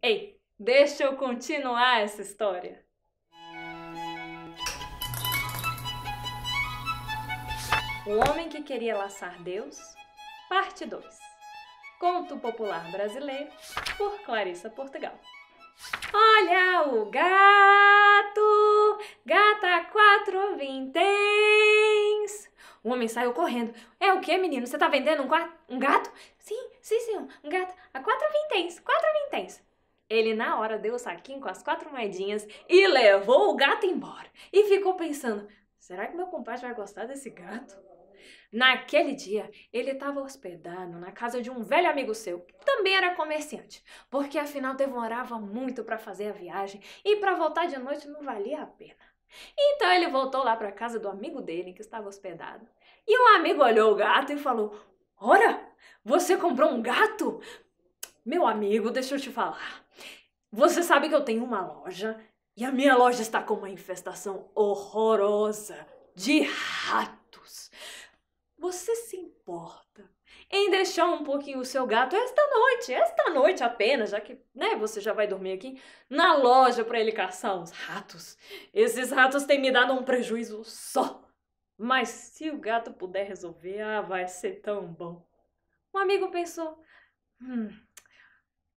Ei, deixa eu continuar essa história. O homem que queria laçar Deus, parte 2. Conto popular brasileiro por Clarissa Portugal. Olha o gato, gata quatro vinténs. O homem saiu correndo. É o que, menino? Você tá vendendo um, um gato? Sim, sim, sim, um gato. A ah, quatro vinténs, quatro vinténs. Ele na hora deu o saquinho com as quatro moedinhas e levou o gato embora. E ficou pensando: será que meu compadre vai gostar desse gato? Naquele dia, ele estava hospedado na casa de um velho amigo seu, que também era comerciante, porque afinal demorava muito para fazer a viagem e para voltar de noite não valia a pena. Então ele voltou lá para a casa do amigo dele que estava hospedado. E o amigo olhou o gato e falou: Ora, você comprou um gato? Meu amigo, deixa eu te falar. Você sabe que eu tenho uma loja e a minha loja está com uma infestação horrorosa de ratos. Você se importa em deixar um pouquinho o seu gato esta noite, esta noite apenas, já que né, você já vai dormir aqui, na loja para ele caçar os ratos? Esses ratos têm me dado um prejuízo só. Mas se o gato puder resolver, ah, vai ser tão bom. Um amigo pensou: hum,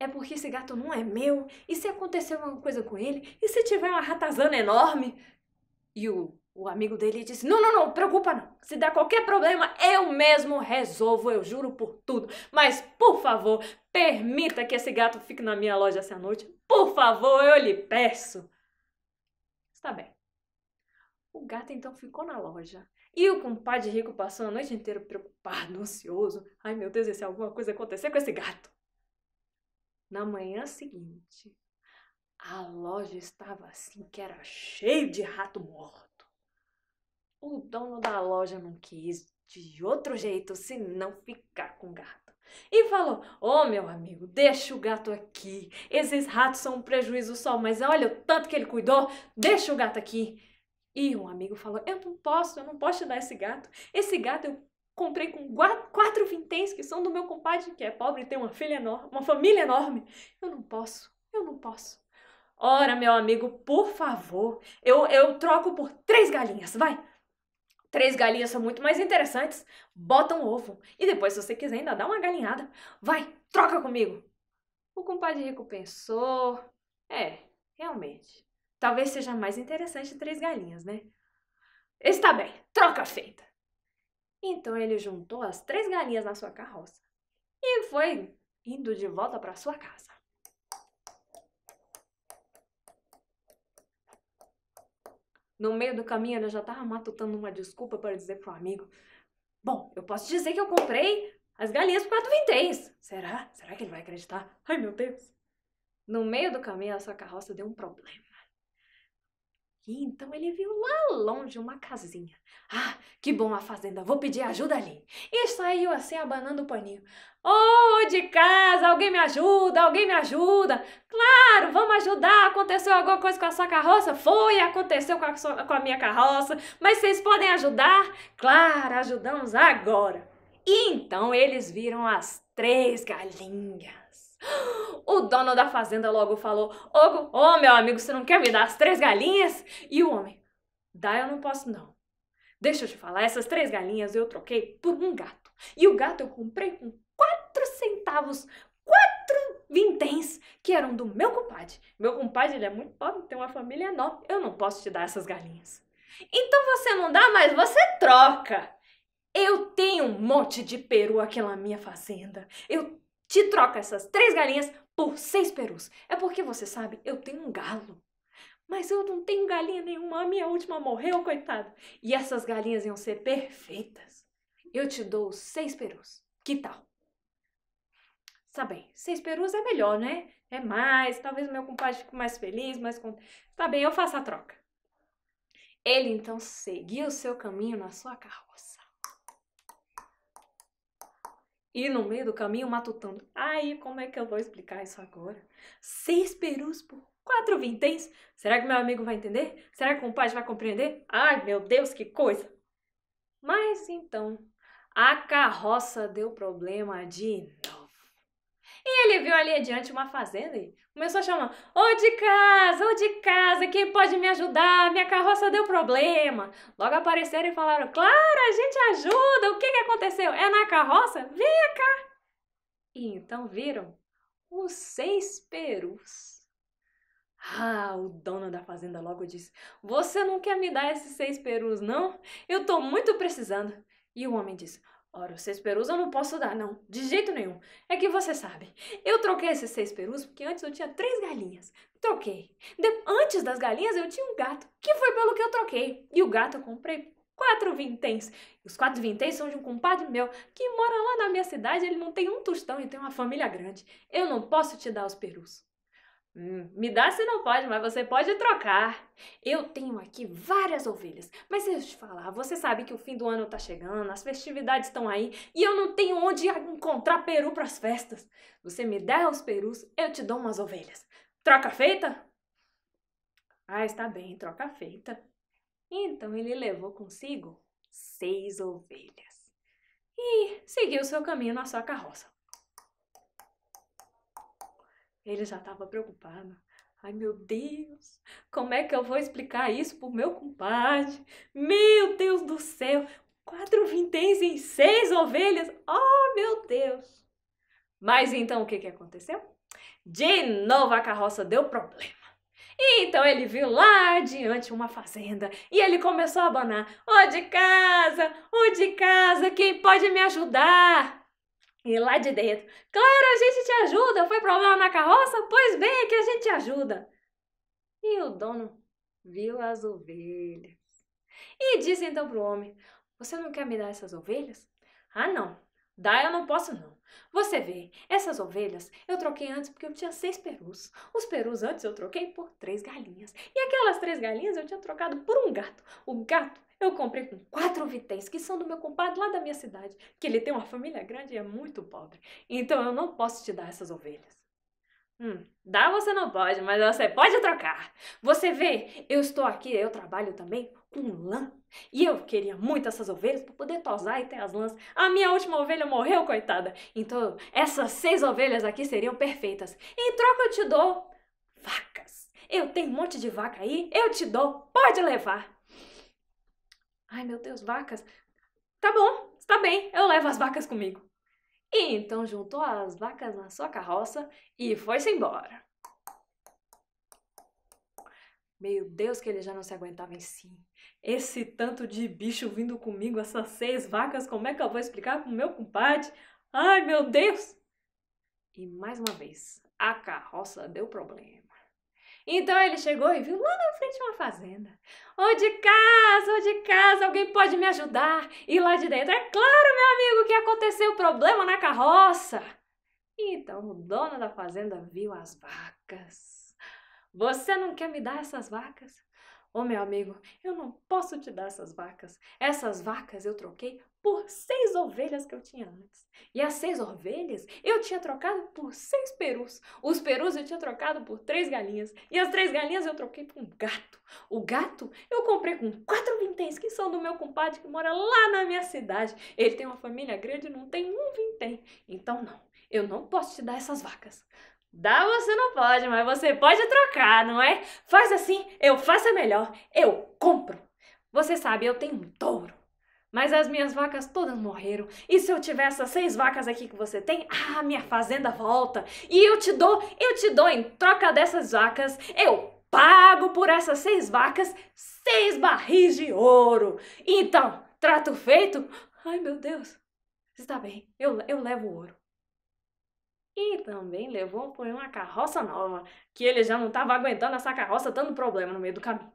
é porque esse gato não é meu, e se acontecer alguma coisa com ele, e se tiver uma ratazana enorme? E o, o amigo dele disse: Não, não, não, preocupa não. Se der qualquer problema, eu mesmo resolvo, eu juro por tudo. Mas, por favor, permita que esse gato fique na minha loja essa noite. Por favor, eu lhe peço. Está bem. O gato então ficou na loja. E o compadre rico passou a noite inteira preocupado, ansioso. Ai meu Deus, e se alguma coisa acontecer com esse gato? Na manhã seguinte, a loja estava assim que era cheio de rato morto. O dono da loja não quis de outro jeito se não ficar com o gato. E falou: Ô oh, meu amigo, deixa o gato aqui. Esses ratos são um prejuízo só, mas olha o tanto que ele cuidou, deixa o gato aqui. E um amigo falou: Eu não posso, eu não posso te dar esse gato. Esse gato eu comprei com quatro vinténs que são do meu compadre, que é pobre e tem uma filha enorme, uma família enorme. Eu não posso, eu não posso. Ora, meu amigo, por favor, eu, eu troco por três galinhas, vai! Três galinhas são muito mais interessantes. Bota um ovo. E depois, se você quiser, ainda dá uma galinhada. Vai, troca comigo. O compadre rico pensou. É, realmente. Talvez seja mais interessante três galinhas, né? Está bem, troca feita. Então ele juntou as três galinhas na sua carroça e foi indo de volta para sua casa. No meio do caminho, ele já estava matutando uma desculpa para dizer para o amigo: Bom, eu posso dizer que eu comprei as galinhas por quatro vinténs. Será? Será que ele vai acreditar? Ai, meu Deus! No meio do caminho, a sua carroça deu um problema. E então ele viu lá longe uma casinha. Ah, que bom a fazenda, vou pedir ajuda ali. E saiu assim abanando o paninho. Oh, de casa, alguém me ajuda, alguém me ajuda. Claro, vamos ajudar. Aconteceu alguma coisa com a sua carroça? Foi, aconteceu com a, sua, com a minha carroça. Mas vocês podem ajudar? Claro, ajudamos agora. E então eles viram as três galinhas O dono da fazenda logo falou: Ô oh, meu amigo, você não quer me dar as três galinhas? E o homem: Dá, eu não posso não. Deixa eu te falar, essas três galinhas eu troquei por um gato. E o gato eu comprei com quatro centavos, quatro vinténs, que eram do meu compadre. Meu compadre, ele é muito pobre, tem uma família enorme. Eu não posso te dar essas galinhas. Então você não dá, mas você troca. Eu tenho um monte de peru aqui na minha fazenda. Eu te troca essas três galinhas por seis perus. É porque você sabe, eu tenho um galo. Mas eu não tenho galinha nenhuma, a minha última morreu, coitada. E essas galinhas iam ser perfeitas. Eu te dou seis perus. Que tal? Tá bem, seis perus é melhor, né? É mais, talvez meu compadre fique mais feliz, mais contente. Tá bem, eu faço a troca. Ele então seguiu seu caminho na sua carroça. E no meio do caminho matutando. Aí, como é que eu vou explicar isso agora? Seis perus por quatro vinténs? Será que meu amigo vai entender? Será que o compadre vai compreender? Ai, meu Deus, que coisa! Mas então, a carroça deu problema de novo. E ele viu ali adiante uma fazenda e começou a chamar: Ô de casa, ô de casa, quem pode me ajudar? Minha carroça deu problema. Logo apareceram e falaram: Clara, a gente ajuda, o que, que aconteceu? É na carroça? Vem cá! E então viram os seis perus. Ah, o dono da fazenda logo disse: Você não quer me dar esses seis perus, não? Eu tô muito precisando. E o homem disse: Ora, os seis perus eu não posso dar, não. De jeito nenhum. É que você sabe. Eu troquei esses seis perus porque antes eu tinha três galinhas. Troquei. De... Antes das galinhas eu tinha um gato, que foi pelo que eu troquei. E o gato eu comprei quatro vinténs. Os quatro vinténs são de um compadre meu, que mora lá na minha cidade. Ele não tem um tostão e tem uma família grande. Eu não posso te dar os perus. Hum, me dá se não pode, mas você pode trocar. Eu tenho aqui várias ovelhas, mas se eu te falar, você sabe que o fim do ano tá chegando, as festividades estão aí e eu não tenho onde encontrar peru para as festas. Você me der os perus, eu te dou umas ovelhas. Troca feita? Ah, está bem, troca feita. Então ele levou consigo seis ovelhas e seguiu seu caminho na sua carroça. Ele já estava preocupado. Ai meu Deus, como é que eu vou explicar isso pro meu compadre? Meu Deus do céu, quatro vinténs em seis ovelhas, oh meu Deus! Mas então o que, que aconteceu? De novo a carroça deu problema. Então ele viu lá adiante uma fazenda e ele começou a abanar: Ô oh, de casa, ô oh, de casa, quem pode me ajudar? E lá de dentro, claro, a gente te ajuda. Foi problema na carroça? Pois bem, é que a gente te ajuda. E o dono viu as ovelhas e disse então para o homem: Você não quer me dar essas ovelhas? Ah, não, Dá eu não posso não. Você vê, essas ovelhas eu troquei antes porque eu tinha seis perus. Os perus antes eu troquei por três galinhas. E aquelas três galinhas eu tinha trocado por um gato. O gato eu comprei com quatro vinténs que são do meu compadre lá da minha cidade, que ele tem uma família grande e é muito pobre. Então eu não posso te dar essas ovelhas. Hum, dá você não pode, mas você pode trocar. Você vê, eu estou aqui, eu trabalho também com lã. E eu queria muito essas ovelhas para poder tosar e ter as lãs. A minha última ovelha morreu, coitada. Então, essas seis ovelhas aqui seriam perfeitas. Em troca, eu te dou vacas. Eu tenho um monte de vaca aí, eu te dou, pode levar. Ai, meu Deus, vacas. Tá bom, está bem, eu levo as vacas comigo. E então juntou as vacas na sua carroça e foi-se embora. Meu Deus, que ele já não se aguentava em si. Esse tanto de bicho vindo comigo, essas seis vacas, como é que eu vou explicar pro meu compadre? Ai, meu Deus! E mais uma vez, a carroça deu problema. Então ele chegou e viu lá na frente uma fazenda. Ô de casa, ô de casa, alguém pode me ajudar? E lá de dentro, é claro, meu amigo, que aconteceu o problema na carroça. Então o dono da fazenda viu as vacas. Você não quer me dar essas vacas? Ô oh, meu amigo, eu não posso te dar essas vacas. Essas vacas eu troquei por seis ovelhas que eu tinha antes. E as seis ovelhas eu tinha trocado por seis perus. Os perus eu tinha trocado por três galinhas. E as três galinhas eu troquei por um gato. O gato eu comprei com quatro vinténs, que são do meu compadre que mora lá na minha cidade. Ele tem uma família grande e não tem um vintém. Então não, eu não posso te dar essas vacas. Dá você não pode, mas você pode trocar, não é? Faz assim, eu faço melhor, eu compro. Você sabe, eu tenho um touro. Mas as minhas vacas todas morreram. E se eu tiver essas seis vacas aqui que você tem, ah, minha fazenda volta. E eu te dou, eu te dou em troca dessas vacas, eu pago por essas seis vacas seis barris de ouro. Então, trato feito? Ai, meu Deus. Está bem, eu, eu levo o ouro. E também levou por uma carroça nova, que ele já não estava aguentando essa carroça dando problema no meio do caminho.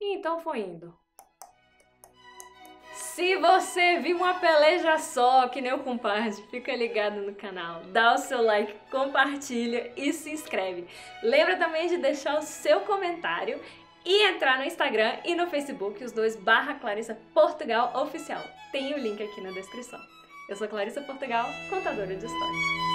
E então foi indo. Se você viu uma peleja só, que nem o compadre, fica ligado no canal, dá o seu like, compartilha e se inscreve. Lembra também de deixar o seu comentário e entrar no Instagram e no Facebook, os dois barra Clarissa Portugal Oficial. Tem o link aqui na descrição. Eu sou Clarissa Portugal, contadora de histórias.